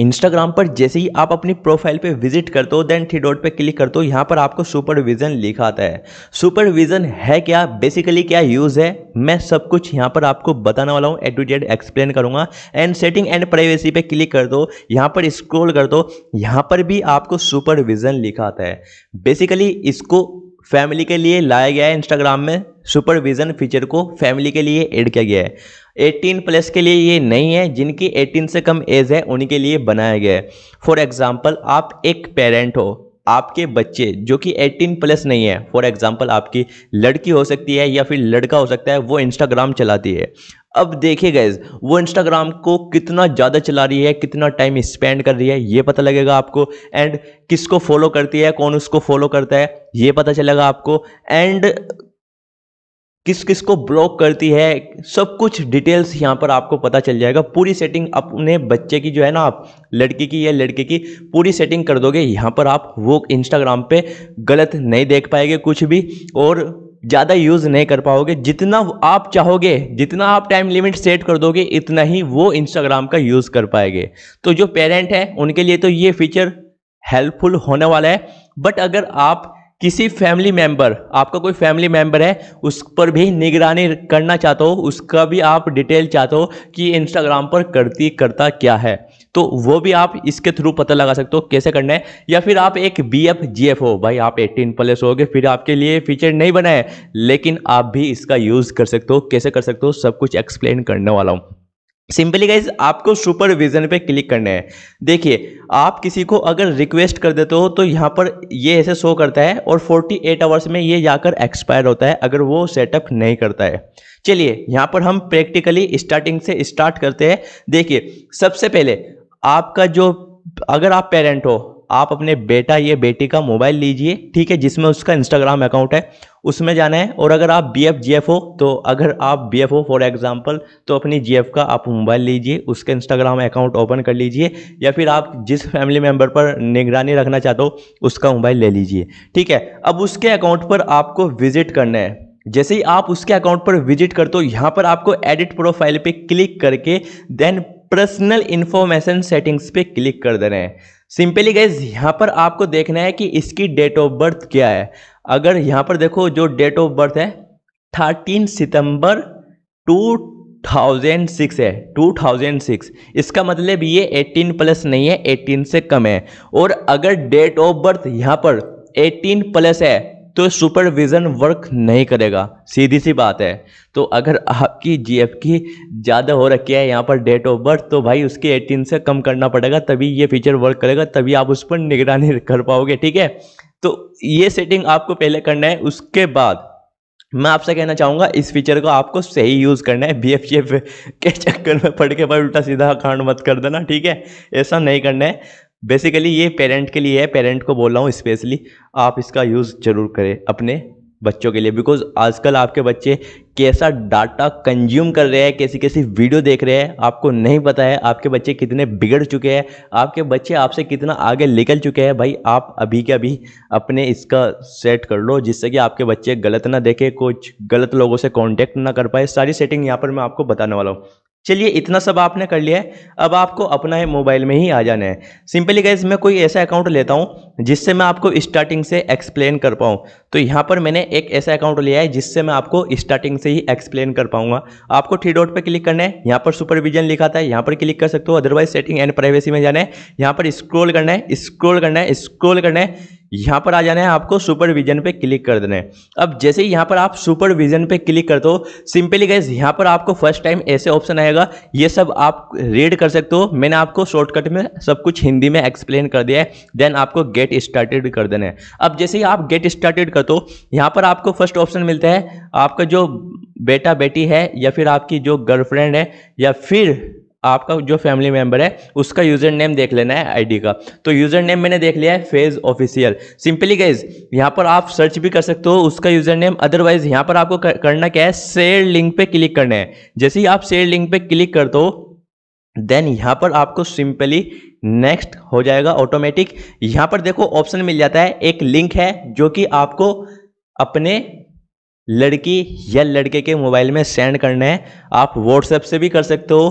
Instagram पर जैसे ही आप अपनी प्रोफाइल पे विजिट करते हो देन थ्री डॉट पे क्लिक करते हो यहाँ पर आपको सुपरविजन लिखा आता है सुपरविजन है क्या बेसिकली क्या यूज़ है मैं सब कुछ यहाँ पर आपको बताने वाला हूँ ए टू एक्सप्लेन करूँगा एंड सेटिंग एंड प्राइवेसी पे क्लिक कर दो यहाँ पर स्क्रोल कर दो यहाँ पर भी आपको सुपरविजन लिखा आता है बेसिकली इसको फैमिली के लिए लाया गया है इंस्टाग्राम में सुपरविजन फीचर को फैमिली के लिए एड किया गया है 18 प्लस के लिए ये नहीं है जिनकी 18 से कम एज है उनके लिए बनाया गया है फॉर एग्जाम्पल आप एक पेरेंट हो आपके बच्चे जो कि 18 प्लस नहीं है फॉर एग्जाम्पल आपकी लड़की हो सकती है या फिर लड़का हो सकता है वो इंस्टाग्राम चलाती है अब देखिए गैज वो इंस्टाग्राम को कितना ज़्यादा चला रही है कितना टाइम स्पेंड कर रही है ये पता लगेगा आपको एंड किसको फॉलो करती है कौन उसको फॉलो करता है ये पता चलेगा आपको एंड किस किस को ब्लॉक करती है सब कुछ डिटेल्स यहाँ पर आपको पता चल जाएगा पूरी सेटिंग अपने बच्चे की जो है ना आप लड़की की या लड़के की पूरी सेटिंग कर दोगे यहाँ पर आप वो इंस्टाग्राम पे गलत नहीं देख पाएंगे कुछ भी और ज़्यादा यूज़ नहीं कर पाओगे जितना आप चाहोगे जितना आप टाइम लिमिट सेट कर दोगे इतना ही वो इंस्टाग्राम का यूज़ कर पाएंगे तो जो पेरेंट हैं उनके लिए तो ये फीचर हेल्पफुल होने वाला है बट अगर आप किसी फैमिली मेंबर आपका कोई फैमिली मेंबर है उस पर भी निगरानी करना चाहते हो उसका भी आप डिटेल चाहते हो कि इंस्टाग्राम पर करती करता क्या है तो वो भी आप इसके थ्रू पता लगा सकते हो कैसे करना है या फिर आप एक बी एफ जी एफ हो भाई आप 18 प्लस हो गए फिर आपके लिए फीचर नहीं बनाए लेकिन आप भी इसका यूज़ कर सकते हो कैसे कर सकते हो सब कुछ एक्सप्लेन करने वाला हूँ सिंपली गाइज आपको सुपरविजन पे क्लिक करना है देखिए आप किसी को अगर रिक्वेस्ट कर देते हो तो यहाँ पर ये ऐसे शो करता है और 48 आवर्स में ये जाकर एक्सपायर होता है अगर वो सेटअप नहीं करता है चलिए यहाँ पर हम प्रैक्टिकली स्टार्टिंग से स्टार्ट करते हैं देखिए सबसे पहले आपका जो अगर आप पेरेंट हो आप अपने बेटा या बेटी का मोबाइल लीजिए ठीक है जिसमें उसका इंस्टाग्राम अकाउंट है उसमें जाना है और अगर आप बी एफ जी एफ हो तो अगर आप बी एफ हो फॉर एग्जाम्पल तो अपनी जी एफ का आप मोबाइल लीजिए उसका इंस्टाग्राम अकाउंट ओपन कर लीजिए या फिर आप जिस फैमिली मेम्बर पर निगरानी रखना चाहते हो उसका मोबाइल ले लीजिए ठीक है अब उसके अकाउंट पर आपको विजिट करना है जैसे ही आप उसके अकाउंट पर विजिट करते हो यहाँ पर आपको एडिट प्रोफाइल पर क्लिक करके देन पर्सनल इन्फॉर्मेशन सेटिंग्स पे क्लिक कर दे रहे हैं सिंपली गैस यहाँ पर आपको देखना है कि इसकी डेट ऑफ बर्थ क्या है अगर यहाँ पर देखो जो डेट ऑफ बर्थ है थर्टीन सितंबर टू थाउजेंड सिक्स है टू थाउजेंड सिक्स इसका मतलब ये एटीन प्लस नहीं है एटीन से कम है और अगर डेट ऑफ बर्थ यहाँ पर एटीन प्लस है तो सुपरविज़न वर्क नहीं करेगा सीधी सी बात है तो अगर आपकी एफ की ज़्यादा हो रखी है यहाँ पर डेट ऑफ बर्थ तो भाई उसके 18 से कम करना पड़ेगा तभी ये फीचर वर्क करेगा तभी आप उस पर निगरानी कर पाओगे ठीक है तो ये सेटिंग आपको पहले करना है उसके बाद मैं आपसे कहना चाहूँगा इस फीचर को आपको सही यूज़ करना है बी एफ के चक्कर में पड़ के भाई उल्टा सीधा अकाउंट मत कर देना ठीक है ऐसा नहीं करना है बेसिकली ये पेरेंट के लिए है पेरेंट को बोल रहा हूँ स्पेशली आप इसका यूज़ ज़रूर करें अपने बच्चों के लिए बिकॉज आजकल आपके बच्चे कैसा डाटा कंज्यूम कर रहे हैं कैसी कैसी वीडियो देख रहे हैं आपको नहीं पता है आपके बच्चे कितने बिगड़ चुके हैं आपके बच्चे आपसे कितना आगे निकल चुके हैं भाई आप अभी के अभी अपने इसका सेट कर लो जिससे कि आपके बच्चे गलत ना देखें कुछ गलत लोगों से कॉन्टैक्ट ना कर पाए सारी सेटिंग यहाँ पर मैं आपको बताने वाला हूँ चलिए इतना सब आपने कर लिया है अब आपको अपना ही मोबाइल में ही आ जाना है सिंपली गैस मैं कोई ऐसा अकाउंट लेता हूँ जिससे मैं आपको स्टार्टिंग से एक्सप्लेन कर पाऊँ तो यहाँ पर मैंने एक ऐसा अकाउंट लिया है जिससे मैं आपको स्टार्टिंग से ही एक्सप्लेन कर पाऊंगा आपको थ्री डॉट पर क्लिक करना है यहाँ पर सुपरविजन लिखा था यहाँ पर क्लिक कर सकते हो अदरवाइज सेटिंग एंड प्राइवेसी में जाना है यहाँ पर स्क्रोल करना है स्क्रोल करना है स्क्रोल करना है यहाँ पर आ जाना है आपको सुपरविजन पे क्लिक कर देना है अब जैसे ही यहाँ पर आप सुपरविजन पे क्लिक करते हो सिंपली गैस यहाँ पर आपको फर्स्ट टाइम ऐसे ऑप्शन आएगा जाएगा ये सब आप रीड कर सकते हो मैंने आपको शॉर्टकट में सब कुछ हिंदी में एक्सप्लेन कर दिया है देन आपको गेट स्टार्टेड कर देना है अब जैसे ही आप गेट स्टार्टेड करते हो यहाँ पर आपको फर्स्ट ऑप्शन मिलता है आपका जो बेटा बेटी है या फिर आपकी जो गर्लफ्रेंड है या फिर आपका जो फैमिली मेंबर है उसका यूज़र नेम देख लेना है आईडी का तो यूज़र नेम मैंने देख लिया है फेज ऑफिशियल सिंपली गाइज यहाँ पर आप सर्च भी कर सकते हो उसका यूज़र नेम अदरवाइज यहाँ पर आपको करना क्या है शेयर लिंक पे क्लिक करना है जैसे ही आप शेयर लिंक पे क्लिक कर दो देन यहाँ पर आपको सिंपली नेक्स्ट हो जाएगा ऑटोमेटिक यहाँ पर देखो ऑप्शन मिल जाता है एक लिंक है जो कि आपको अपने लड़की या लड़के के मोबाइल में सेंड करना है आप व्हाट्सएप से भी कर सकते हो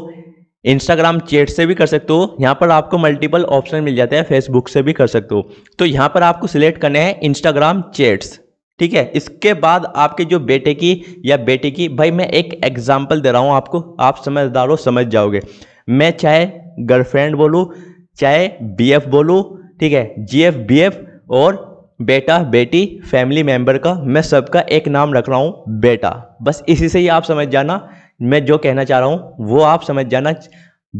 इंस्टाग्राम चैट से भी कर सकते हो यहाँ पर आपको मल्टीपल ऑप्शन मिल जाते हैं फेसबुक से भी कर सकते हो तो यहाँ पर आपको सिलेक्ट करने हैं इंस्टाग्राम चैट्स ठीक है इसके बाद आपके जो बेटे की या बेटी की भाई मैं एक एग्जाम्पल दे रहा हूँ आपको आप समझदार हो समझ जाओगे मैं चाहे गर्लफ्रेंड बोलूँ चाहे एफ बोलूँ ठीक है बी एफ और बेटा बेटी फैमिली मेम्बर का मैं सबका एक नाम रख रहा हूँ बेटा बस इसी से ही आप समझ जाना मैं जो कहना चाह रहा हूँ वो आप समझ जाना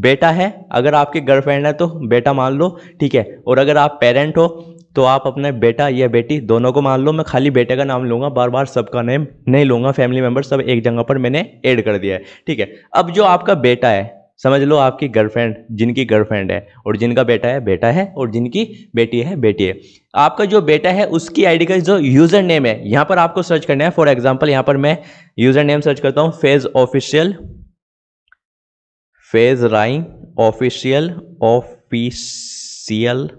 बेटा है अगर आपके गर्लफ्रेंड है तो बेटा मान लो ठीक है और अगर आप पेरेंट हो तो आप अपने बेटा या बेटी दोनों को मान लो मैं खाली बेटे का नाम लूँगा बार बार सबका नेम नहीं लूँगा फैमिली मेम्बर सब एक जगह पर मैंने ऐड कर दिया है ठीक है अब जो आपका बेटा है समझ लो आपकी गर्लफ्रेंड जिनकी गर्लफ्रेंड है और जिनका बेटा है बेटा है और जिनकी बेटी है बेटी है आपका जो बेटा है उसकी आईडी का जो यूज़र नेम है यहाँ पर आपको सर्च करना है फॉर एग्जांपल यहाँ पर मैं यूज़र नेम सर्च करता हूँ फेज ऑफिशियल फेज राइंग ऑफिशियल ऑफिशियल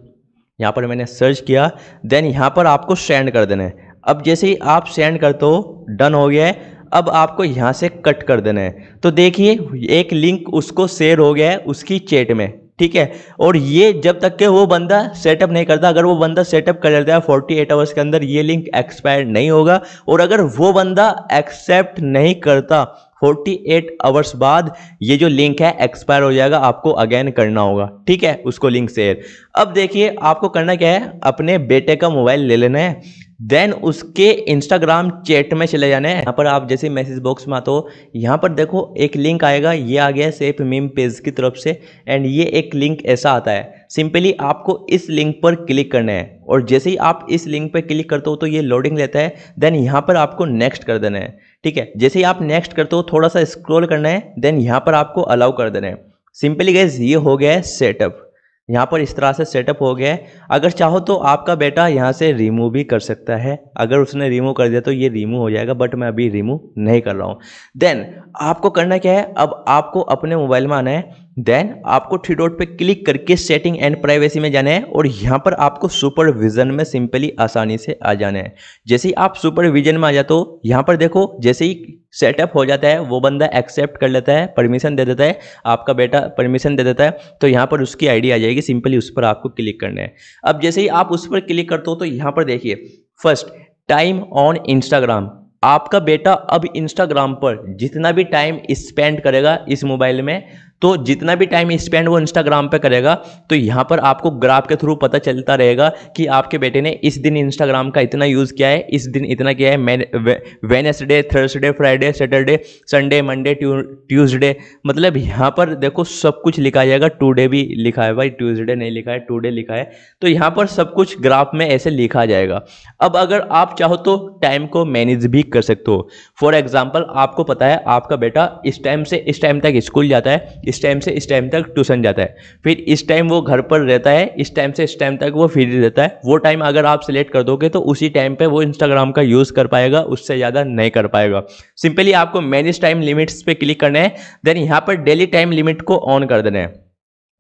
यहाँ पर मैंने सर्च किया देन यहाँ पर आपको सेंड कर देना है अब जैसे ही आप सेंड करते हो डन हो गया है अब आपको यहाँ से कट कर देना है तो देखिए एक लिंक उसको शेयर हो गया है उसकी चैट में ठीक है और ये जब तक के वो बंदा सेटअप नहीं करता अगर वो बंदा सेटअप कर लेता है 48 एट आवर्स के अंदर ये लिंक एक्सपायर नहीं होगा और अगर वो बंदा एक्सेप्ट नहीं करता 48 एट आवर्स बाद ये जो लिंक है एक्सपायर हो जाएगा आपको अगेन करना होगा ठीक है उसको लिंक शेयर अब देखिए आपको करना क्या है अपने बेटे का मोबाइल ले लेना है देन उसके इंस्टाग्राम चैट में चले जाना है यहाँ पर आप जैसे मैसेज बॉक्स में आते हो यहाँ पर देखो एक लिंक आएगा ये आ गया सेफ मीम पेज की तरफ से एंड ये एक लिंक ऐसा आता है सिंपली आपको इस लिंक पर क्लिक करना है और जैसे ही आप इस लिंक पर क्लिक करते हो तो ये लोडिंग लेता है देन यहाँ पर आपको नेक्स्ट कर देना है ठीक है जैसे ही आप नेक्स्ट करते हो थोड़ा सा स्क्रोल करना है देन यहाँ पर आपको अलाउ कर देना है सिंपली गैस ये हो गया है सेटअप यहाँ पर इस तरह से सेटअप हो गया है अगर चाहो तो आपका बेटा यहाँ से रिमूव भी कर सकता है अगर उसने रिमूव कर दिया तो ये रिमूव हो जाएगा बट मैं अभी रिमूव नहीं कर रहा हूँ देन आपको करना क्या है अब आपको अपने मोबाइल में आना है देन आपको थ्री डॉट पे क्लिक करके सेटिंग एंड प्राइवेसी में जाना है और यहाँ पर आपको सुपरविजन में सिंपली आसानी से आ जाना है जैसे ही आप सुपरविजन में आ जाते हो यहाँ पर देखो जैसे ही सेटअप हो जाता है वो बंदा एक्सेप्ट कर लेता है परमिशन दे देता है आपका बेटा परमिशन दे देता है तो यहाँ पर उसकी आईडी आ जाएगी सिंपली उस पर आपको क्लिक करना है अब जैसे ही आप उस पर क्लिक करते हो तो यहाँ पर देखिए फर्स्ट टाइम ऑन इंस्टाग्राम आपका बेटा अब इंस्टाग्राम पर जितना भी टाइम स्पेंड करेगा इस मोबाइल में तो जितना भी टाइम स्पेंड वो इंस्टाग्राम पे करेगा तो यहाँ पर आपको ग्राफ के थ्रू पता चलता रहेगा कि आपके बेटे ने इस दिन इंस्टाग्राम का इतना यूज़ किया है इस दिन इतना किया है Wednesday Thursday Friday Saturday Sunday Monday Tuesday मतलब यहाँ पर देखो सब कुछ लिखा जाएगा टूडे भी लिखा है भाई ट्यूजडे नहीं लिखा है टूडे लिखा है तो यहाँ पर सब कुछ ग्राफ में ऐसे लिखा जाएगा अब अगर आप चाहो तो टाइम को मैनेज भी कर सकते हो फॉर एग्जाम्पल आपको पता है आपका बेटा इस टाइम से इस टाइम तक स्कूल जाता है इस टाइम से इस टाइम तक ट्यूशन जाता है फिर इस टाइम वो घर पर रहता है इस टाइम से इस टाइम तक वो फ्री रहता है वो टाइम अगर आप सिलेक्ट कर दोगे तो उसी टाइम पर वो इंस्टाग्राम का यूज़ कर पाएगा उससे ज़्यादा नहीं कर पाएगा सिंपली आपको मैनेज टाइम लिमिट्स पे क्लिक करना है देन यहाँ पर डेली टाइम लिमिट को ऑन कर देना है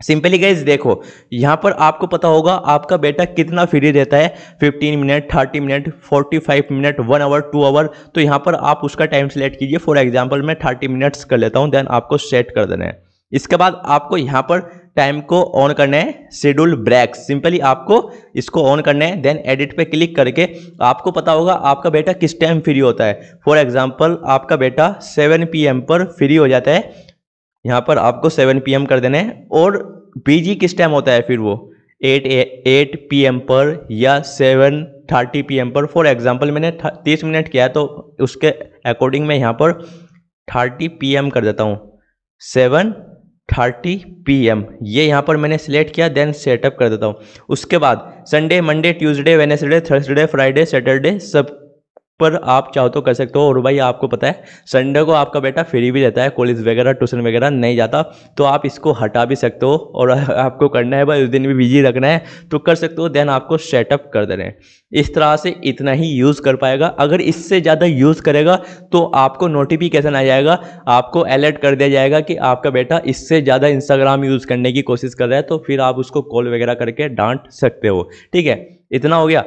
सिंपली गाइज देखो यहाँ पर आपको पता होगा आपका बेटा कितना फ्री रहता है 15 minute 30 minute 45 minute one hour two hour तो यहाँ पर आप उसका टाइम सेलेक्ट कीजिए फॉर एग्जांपल मैं 30 मिनट्स कर लेता हूँ देन आपको सेट कर देना है इसके बाद आपको यहाँ पर टाइम को ऑन करना है शेड्यूल ब्रेक सिंपली आपको इसको ऑन करना है देन एडिट पे क्लिक करके आपको पता होगा आपका बेटा किस टाइम फ्री होता है फॉर एग्जांपल आपका बेटा 7 पीएम पर फ्री हो जाता है यहाँ पर आपको 7 पीएम कर देना है और बीजी किस टाइम होता है फिर वो एट एट पी एम पर या सेवन थर्टी पी एम पर फॉर एग्जाम्पल मैंने तीस मिनट किया तो उसके अकॉर्डिंग मैं यहाँ पर थर्टी पी एम कर देता हूँ सेवन थर्टी पी एम ये यहाँ पर मैंने सिलेक्ट किया देन सेटअप कर देता हूँ उसके बाद Sunday Monday Tuesday Wednesday Thursday Friday Saturday सब पर आप चाहो तो कर सकते हो और भाई आपको पता है संडे को आपका बेटा फ्री भी रहता है कॉलेज वगैरह ट्यूशन वगैरह नहीं जाता तो आप इसको हटा भी सकते हो और आपको करना है भाई उस दिन भी बिजी रखना है तो कर सकते हो देन आपको सेटअप कर रहे हैं इस तरह से इतना ही यूज़ कर पाएगा अगर इससे ज़्यादा यूज़ करेगा तो आपको नोटिफिकेशन आ जाएगा आपको अलर्ट कर दिया जाएगा कि आपका बेटा इससे ज़्यादा इंस्टाग्राम यूज़ करने की कोशिश कर रहा है तो फिर आप उसको कॉल वगैरह करके डांट सकते हो ठीक है इतना हो गया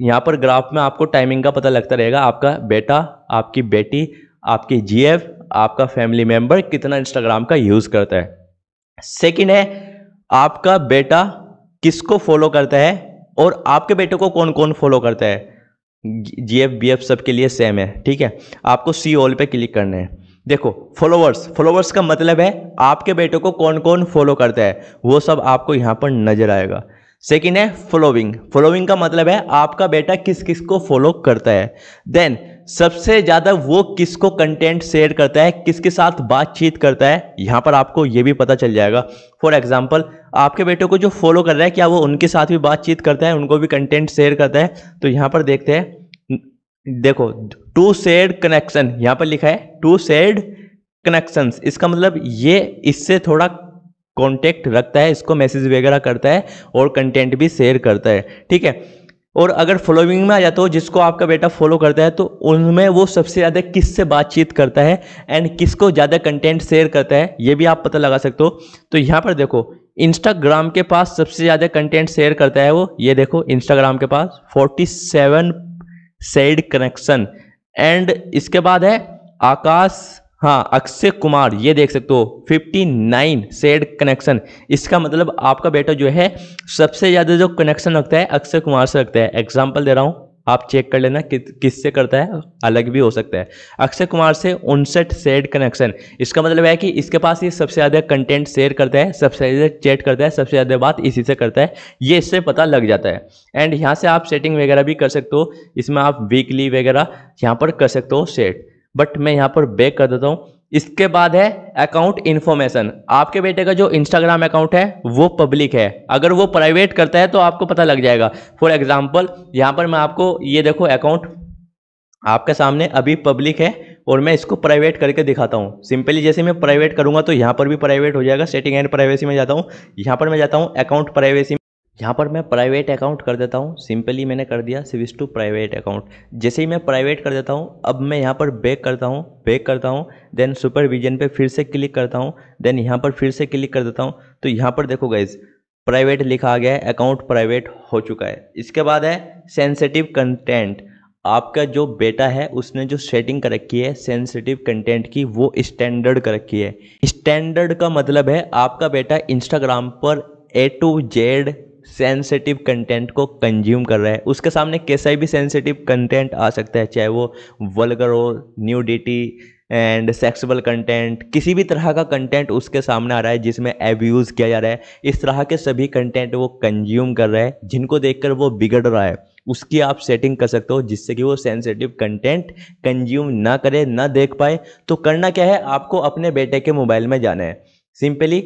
यहाँ पर ग्राफ में आपको टाइमिंग का पता लगता रहेगा आपका बेटा आपकी बेटी आपकी जीएफ आपका फैमिली मेंबर कितना इंस्टाग्राम का यूज़ करता है सेकंड है आपका बेटा किसको फॉलो करता है और आपके बेटे को कौन कौन फॉलो करता है जी एफ बी एफ सबके लिए सेम है ठीक है आपको सी ऑल पे क्लिक करना है देखो फॉलोवर्स फॉलोवर्स का मतलब है आपके बेटे को कौन कौन फॉलो करता है वो सब आपको यहाँ पर नजर आएगा सेकेंड है फॉलोइंग फॉलोइंग का मतलब है आपका बेटा किस किस को फॉलो करता है देन सबसे ज़्यादा वो किसको कंटेंट शेयर करता है किसके साथ बातचीत करता है यहाँ पर आपको ये भी पता चल जाएगा फॉर एग्जाम्पल आपके बेटे को जो फॉलो कर रहा है क्या वो उनके साथ भी बातचीत करता है उनको भी कंटेंट शेयर करता है तो यहाँ पर देखते हैं देखो टू शेयर कनेक्शन यहाँ पर लिखा है टू शेयर कनेक्शंस इसका मतलब ये इससे थोड़ा कॉन्टेक्ट रखता है इसको मैसेज वगैरह करता है और कंटेंट भी शेयर करता है ठीक है और अगर फॉलोइंग में आ जाता हो जिसको आपका बेटा फॉलो करता है तो उनमें वो सबसे ज़्यादा किस से बातचीत करता है एंड किसको ज़्यादा कंटेंट शेयर करता है ये भी आप पता लगा सकते हो तो यहाँ पर देखो इंस्टाग्राम के पास सबसे ज़्यादा कंटेंट शेयर करता है वो ये देखो इंस्टाग्राम के पास 47 सेवन सेड कनेक्शन एंड इसके बाद है आकाश हाँ अक्षय कुमार ये देख सकते हो 59 सेड कनेक्शन इसका मतलब आपका बेटा जो है सबसे ज़्यादा जो कनेक्शन रखता है अक्षय कुमार से रखता है एग्जाम्पल दे रहा हूँ आप चेक कर लेना कि, किससे करता है अलग भी हो सकता है अक्षय कुमार से उनसठ सेड कनेक्शन इसका मतलब है कि इसके पास ये सबसे ज़्यादा कंटेंट शेयर करता है सबसे ज़्यादा चैट करता है सबसे ज़्यादा बात इसी से करता है ये इससे पता लग जाता है एंड यहाँ से आप सेटिंग वगैरह भी कर सकते हो इसमें आप वीकली वगैरह यहाँ पर कर सकते हो सेट बट मैं यहाँ पर बैक कर देता हूँ इसके बाद है अकाउंट इन्फॉर्मेशन आपके बेटे का जो इंस्टाग्राम अकाउंट है वो पब्लिक है अगर वो प्राइवेट करता है तो आपको पता लग जाएगा फॉर एग्जाम्पल यहाँ पर मैं आपको ये देखो अकाउंट आपके सामने अभी पब्लिक है और मैं इसको प्राइवेट करके दिखाता हूँ सिंपली जैसे मैं प्राइवेट करूँगा तो यहाँ पर भी प्राइवेट हो जाएगा सेटिंग एंड प्राइवेसी में जाता हूँ यहाँ पर मैं जाता हूँ अकाउंट प्राइवेसी यहाँ पर मैं प्राइवेट अकाउंट कर देता हूँ सिंपली मैंने कर दिया स्विच टू प्राइवेट अकाउंट जैसे ही मैं प्राइवेट कर देता हूँ अब मैं यहाँ पर बैक करता हूँ बैक करता हूँ देन सुपरविजन पे फिर से क्लिक करता हूँ देन यहाँ पर फिर से क्लिक कर देता हूँ तो यहाँ पर देखो गाइज प्राइवेट लिखा आ गया है अकाउंट प्राइवेट हो चुका है इसके बाद है सेंसिटिव कंटेंट आपका जो बेटा है उसने जो सेटिंग कर रखी है सेंसिटिव कंटेंट की वो स्टैंडर्ड कर रखी है स्टैंडर्ड का मतलब है आपका बेटा इंस्टाग्राम पर A to Z sensitive content को कंज्यूम कर रहा है उसके सामने कैसा भी सेंसिटिव कंटेंट आ सकता है चाहे वो वलगर हो न्यूडिटी एंड सेक्सुअल कंटेंट किसी भी तरह का कंटेंट उसके सामने आ रहा है जिसमें एब्यूज़ किया जा रहा है इस तरह के सभी कंटेंट वो कंज्यूम कर रहा है जिनको देखकर वो बिगड़ रहा है उसकी आप सेटिंग कर सकते हो जिससे कि वो सेंसिटिव कंटेंट कंज्यूम ना करे ना देख पाए तो करना क्या है आपको अपने बेटे के मोबाइल में जाना है सिंपली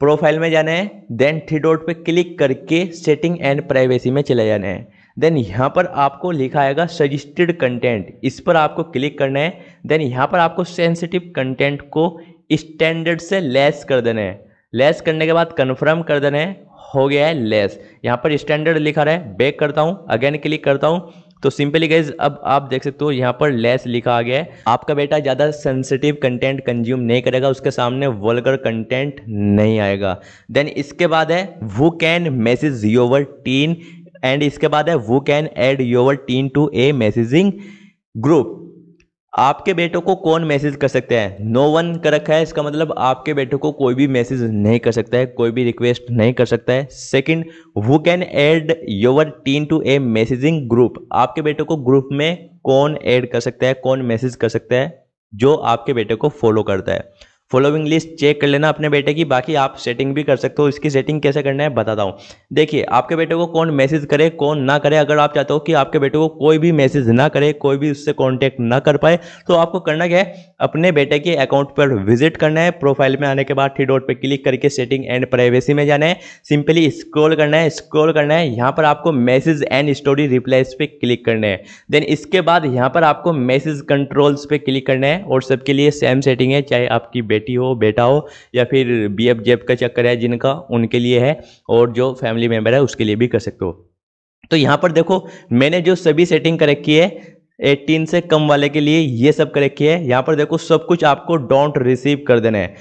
प्रोफाइल में जाना है देन थ्री डॉट पे क्लिक करके सेटिंग एंड प्राइवेसी में चले जाना है देन यहाँ पर आपको लिखा आएगा सजेस्टेड कंटेंट इस पर आपको क्लिक करना है देन यहाँ पर आपको सेंसिटिव कंटेंट को स्टैंडर्ड से लेस कर देना है लेस करने के बाद कन्फर्म कर देना है हो गया है लेस यहाँ पर स्टैंडर्ड लिखा रहा है बैक करता हूँ अगेन क्लिक करता हूँ तो सिंपली गाइज अब आप देख सकते हो यहाँ पर लेस लिखा आ गया है आपका बेटा ज़्यादा सेंसिटिव कंटेंट कंज्यूम नहीं करेगा उसके सामने वर्गर कंटेंट नहीं आएगा देन इसके बाद है who can message your teen and इसके बाद है who can add your teen to a messaging group आपके बेटों को कौन मैसेज कर सकता है नो वन कर रखा है इसका मतलब आपके बेटों को कोई भी मैसेज नहीं कर सकता है कोई भी रिक्वेस्ट नहीं कर सकता है second who can add your teen to a messaging group आपके बेटों को ग्रुप में कौन ऐड कर सकता है कौन मैसेज कर सकता है जो आपके बेटे को फॉलो करता है फॉलोइंग लिस्ट चेक कर लेना अपने बेटे की बाकी आप सेटिंग भी कर सकते हो इसकी सेटिंग कैसे करना है बताता हूँ देखिए आपके बेटे को कौन मैसेज करे कौन ना करे अगर आप चाहते हो कि आपके बेटे को कोई भी मैसेज ना करे कोई भी उससे कॉन्टैक्ट ना कर पाए तो आपको करना क्या है अपने बेटे के अकाउंट पर विजिट करना है प्रोफाइल में आने के बाद थ्री डॉट पर क्लिक करके सेटिंग एंड प्राइवेसी में जाना है सिंपली स्क्रोल करना है स्क्रोल करना है यहाँ पर आपको मैसेज एंड स्टोरी रिप्लाइज पे क्लिक करना है देन इसके बाद यहाँ पर आपको मैसेज कंट्रोल्स पर क्लिक करना है और सबके लिए सेम सेटिंग है चाहे आपकी बेटी हो बेटा हो या फिर बी एफ जेब का चक्कर है जिनका उनके लिए है और जो फैमिली मेम्बर है उसके लिए भी कर सकते हो तो यहाँ पर देखो मैंने जो सभी सेटिंग करेक्ट की है 18 से कम वाले के लिए ये सब करेक्ट किया है यहाँ पर देखो सब कुछ आपको डोंट रिसीव कर देना है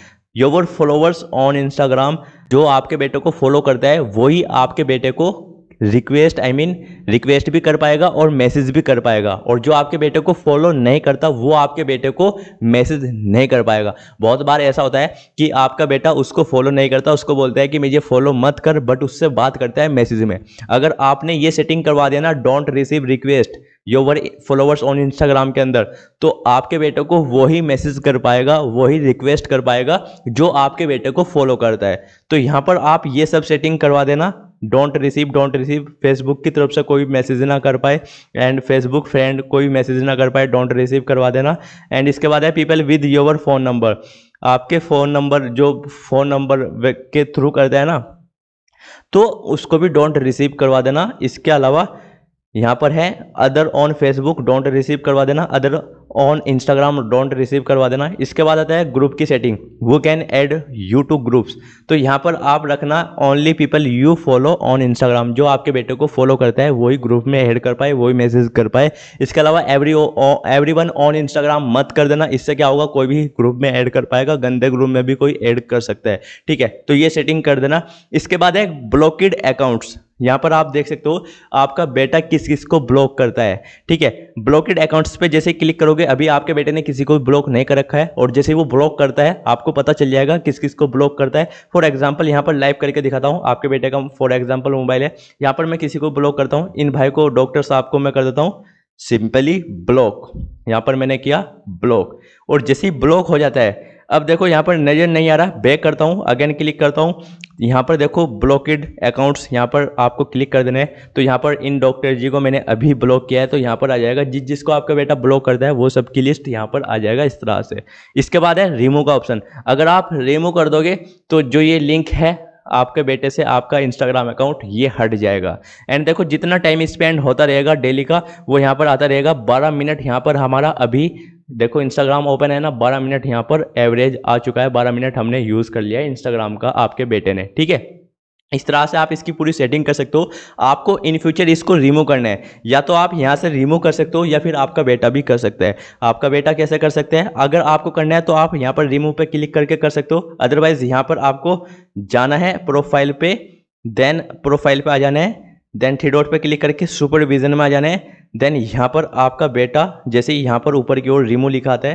योवर फॉलोवर्स ऑन इंस्टाग्राम जो आपके बेटे को फॉलो करता है वही आपके बेटे को रिक्वेस्ट आई मीन रिक्वेस्ट भी कर पाएगा और मैसेज भी कर पाएगा और जो आपके बेटे को फॉलो नहीं करता वो आपके बेटे को मैसेज नहीं कर पाएगा बहुत बार ऐसा होता है कि आपका बेटा उसको फॉलो नहीं करता उसको बोलता है कि मुझे फॉलो मत कर बट उससे बात करता है मैसेज में अगर आपने ये सेटिंग करवा दिया ना don't receive request your followers on Instagram के अंदर तो आपके बेटे को वही मैसेज कर पाएगा वही रिक्वेस्ट कर पाएगा जो आपके बेटे को फॉलो करता है तो यहाँ पर आप ये सब सेटिंग करवा देना don't receive don't receive Facebook की तरफ से कोई मैसेज ना कर पाए एंड फेसबुक फ्रेंड कोई मैसेज ना कर पाए डोंट रिसीव करवा देना एंड इसके बाद है people with your phone number आपके फ़ोन नंबर जो फ़ोन नंबर के थ्रू करता है ना तो उसको भी डोंट रिसीव करवा देना इसके अलावा यहाँ पर है other on Facebook don't receive करवा देना other on Instagram don't receive करवा देना इसके बाद आता है ग्रुप की setting who can add you to groups तो यहाँ पर आप रखना only people you follow on Instagram जो आपके बेटे को फॉलो करता है वही ग्रुप में ऐड कर पाए वही मैसेज कर पाए इसके अलावा every everyone on Instagram मत कर देना इससे क्या होगा कोई भी ग्रुप में ऐड कर पाएगा गंदे ग्रुप में भी कोई ऐड कर सकता है ठीक है तो ये सेटिंग कर देना इसके बाद है ब्लॉकिड अकाउंट्स यहाँ पर आप देख सकते हो आपका बेटा किस किस को ब्लॉक करता है ठीक है ब्लॉकेड अकाउंट्स पे जैसे क्लिक करोगे अभी आपके बेटे ने किसी को ब्लॉक नहीं कर रखा है और जैसे वो ब्लॉक करता है आपको पता चल जाएगा किस किस को ब्लॉक करता है फॉर एग्जाम्पल यहाँ पर लाइव करके दिखाता हूँ आपके बेटे का फॉर एग्जाम्पल मोबाइल है यहाँ पर मैं किसी को ब्लॉक करता हूँ इन भाई को डॉक्टर साहब को मैं कर देता हूँ सिंपली ब्लॉक यहाँ पर मैंने किया ब्लॉक और जैसे ही ब्लॉक हो जाता है अब देखो यहाँ पर नजर नहीं आ रहा बैक करता हूँ अगेन क्लिक करता हूँ यहाँ पर देखो ब्लॉकेड अकाउंट्स यहाँ पर आपको क्लिक कर देना है तो यहाँ पर इन डॉक्टर जी को मैंने अभी ब्लॉक किया है तो यहाँ पर आ जाएगा जिस जिसको आपका बेटा ब्लॉक करता है वो सबकी लिस्ट यहाँ पर आ जाएगा इस तरह से इसके बाद है रिमूव का ऑप्शन अगर आप रिमूव कर दोगे तो जो ये लिंक है आपके बेटे से आपका इंस्टाग्राम अकाउंट ये हट जाएगा एंड देखो जितना टाइम स्पेंड होता रहेगा डेली का वो यहाँ पर आता रहेगा बारह मिनट यहाँ पर हमारा अभी देखो इंस्टाग्राम ओपन है ना बारह मिनट यहाँ पर एवरेज आ चुका है बारह मिनट हमने यूज़ कर लिया है इंस्टाग्राम का आपके बेटे ने ठीक है इस तरह से आप इसकी पूरी सेटिंग कर सकते हो आपको इन फ्यूचर इसको रिमूव करना है या तो आप यहाँ से रिमूव कर सकते हो या फिर आपका बेटा भी कर सकता है आपका बेटा कैसे कर सकते हैं अगर आपको करना है तो आप यहाँ पर रिमूव पर क्लिक करके कर सकते हो अदरवाइज यहाँ पर आपको जाना है प्रोफाइल पे देन प्रोफाइल पर आ जाना है देन थ्री डॉट पर क्लिक करके सुपरविजन में आ जाना है देन यहाँ पर आपका बेटा जैसे यहाँ पर ऊपर की ओर रिमो लिखा है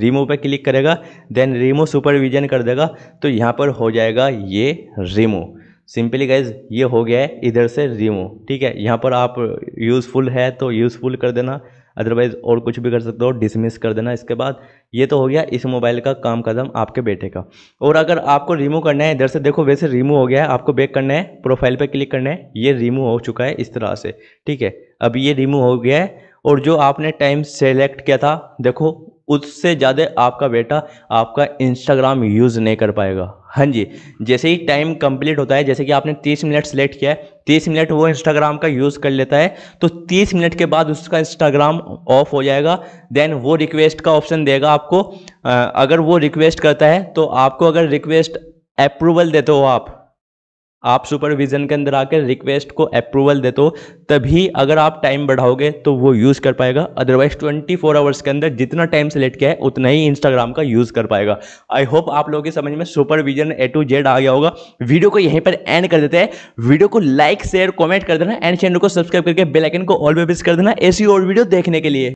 रिमो पे क्लिक करेगा देन रिमो सुपरविजन कर देगा तो यहाँ पर हो जाएगा ये रिमो सिंपली गाइज ये हो गया है इधर से रिमो ठीक है यहाँ पर आप यूज़फुल है तो यूज़फुल कर देना अदरवाइज़ और कुछ भी कर सकते हो डिसमिस कर देना इसके बाद ये तो हो गया इस मोबाइल का काम कदम आपके बेटे का और अगर आपको रिमूव करना है इधर से देखो वैसे रिमूव हो गया है आपको बैक करना है प्रोफाइल पर क्लिक करना है ये रिमूव हो चुका है इस तरह से ठीक है अब ये रिमूव हो गया है और जो आपने टाइम सेलेक्ट किया था देखो उससे ज़्यादा आपका बेटा आपका इंस्टाग्राम यूज़ नहीं कर पाएगा हाँ जी जैसे ही टाइम कंप्लीट होता है जैसे कि आपने 30 मिनट सेलेक्ट किया है 30 मिनट वो इंस्टाग्राम का यूज़ कर लेता है तो 30 मिनट के बाद उसका इंस्टाग्राम ऑफ हो जाएगा देन वो रिक्वेस्ट का ऑप्शन देगा आपको अगर वो रिक्वेस्ट करता है तो आपको अगर रिक्वेस्ट अप्रूवल देते हो आप आप सुपरविज़न के अंदर आकर रिक्वेस्ट को अप्रूवल दे दो तो तभी अगर आप टाइम बढ़ाओगे तो वो यूज़ कर पाएगा अदरवाइज 24 फोर आवर्स के अंदर जितना टाइम सेलेक्ट किया है उतना ही इंस्टाग्राम का यूज़ कर पाएगा आई होप आप लोगों की समझ में सुपरविजन ए टू जेड आ गया होगा वीडियो को यहीं पर एंड कर देते हैं वीडियो को लाइक शेयर कॉमेंट कर देना एंड चैनल को सब्सक्राइब करके बेलाइकन को ऑल वे कर देना ऐसी और वीडियो देखने के लिए